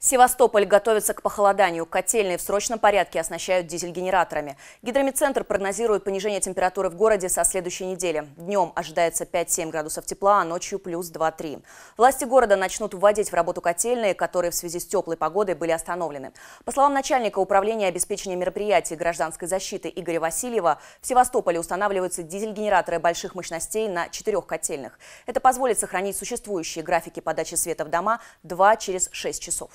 Севастополь готовится к похолоданию. Котельные в срочном порядке оснащают дизель-генераторами. Гидромедцентр прогнозирует понижение температуры в городе со следующей недели. Днем ожидается 5-7 градусов тепла, а ночью плюс 2-3. Власти города начнут вводить в работу котельные, которые в связи с теплой погодой были остановлены. По словам начальника управления обеспечения мероприятий гражданской защиты Игоря Васильева, в Севастополе устанавливаются дизель-генераторы больших мощностей на четырех котельных. Это позволит сохранить существующие графики подачи света в дома 2 через 6 часов.